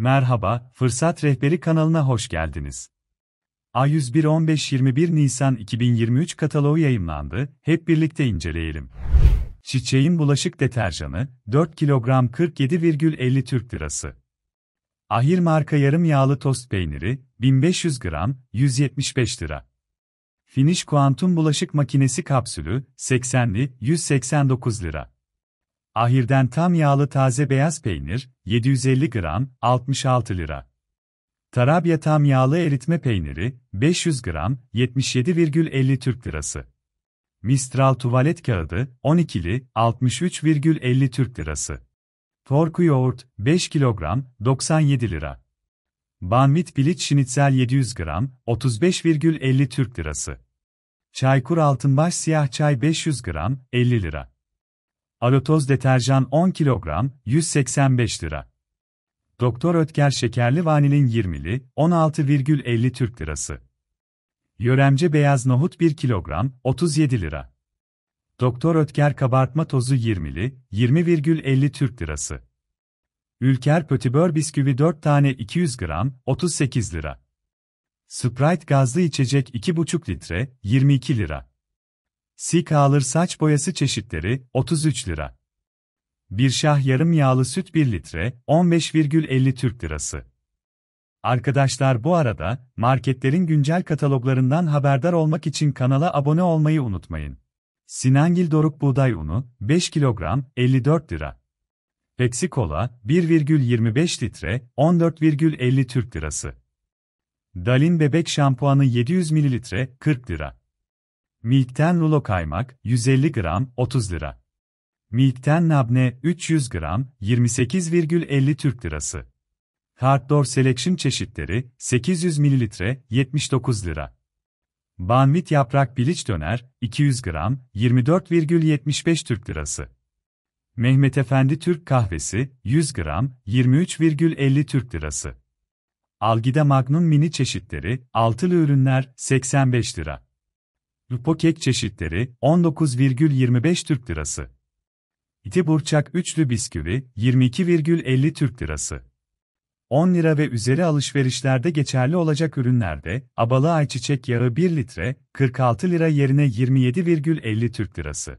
Merhaba, Fırsat Rehberi kanalına hoş geldiniz. A101 15-21 Nisan 2023 kataloğu yayımlandı, hep birlikte inceleyelim. Çiçeğin bulaşık deterjanı, 4 kilogram 47,50 Türk Lirası. Ahir marka yarım yağlı tost peyniri, 1500 gram, 175 lira. Finish Quantum bulaşık makinesi kapsülü, 80'li, 189 lira. Ahirden tam yağlı taze beyaz peynir, 750 gram, 66 lira. Tarabya tam yağlı eritme peyniri, 500 gram, 77,50 Türk lirası. Mistral tuvalet kağıdı, 12'li, 63,50 Türk lirası. Torku yoğurt, 5 kilogram, 97 lira. Banvit piliç şinitsel 700 gram, 35,50 Türk lirası. Çaykur altınbaş siyah çay 500 gram, 50 lira. Aratoz deterjan 10 kilogram, 185 lira. Doktor Ötker şekerli vanilin 20'li, 16,50 Türk lirası. Yöremce beyaz nohut 1 kilogram, 37 lira. Doktor Ötker kabartma tozu 20'li, 20,50 Türk lirası. Ülker pötibör bisküvi 4 tane 200 gram, 38 lira. Sprite gazlı içecek 2,5 litre, 22 lira. Silk ağır saç boyası çeşitleri 33 lira. Bir şah yarım yağlı süt 1 litre 15,50 Türk lirası. Arkadaşlar bu arada marketlerin güncel kataloglarından haberdar olmak için kanala abone olmayı unutmayın. Sinangil doruk buğday unu 5 kilogram 54 lira. Pepsi Cola 1,25 litre 14,50 Türk lirası. Dalin bebek şampuanı 700 mililitre 40 lira. Milk'ten rulo kaymak 150 gram 30 lira. Milk'ten nabne 300 gram 28,50 Türk lirası. Hardcore Selection çeşitleri 800 mililitre 79 lira. Banvit yaprak biliç döner 200 gram 24,75 Türk lirası. Mehmet Efendi Türk kahvesi 100 gram 23,50 Türk lirası. Algida Magnum mini çeşitleri altılı ürünler 85 lira. Lupo kek çeşitleri 19,25 Türk Lirası. İti burçak üçlü bisküvi 22,50 Türk Lirası. 10 lira ve üzeri alışverişlerde geçerli olacak ürünlerde abalı ayçiçek yağı 1 litre 46 lira yerine 27,50 Türk Lirası.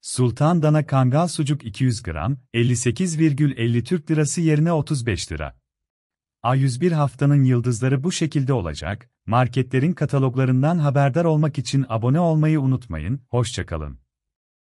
Sultan dana kangal sucuk 200 gram 58,50 Türk Lirası yerine 35 lira. A101 haftanın yıldızları bu şekilde olacak. Marketlerin kataloglarından haberdar olmak için abone olmayı unutmayın, hoşçakalın.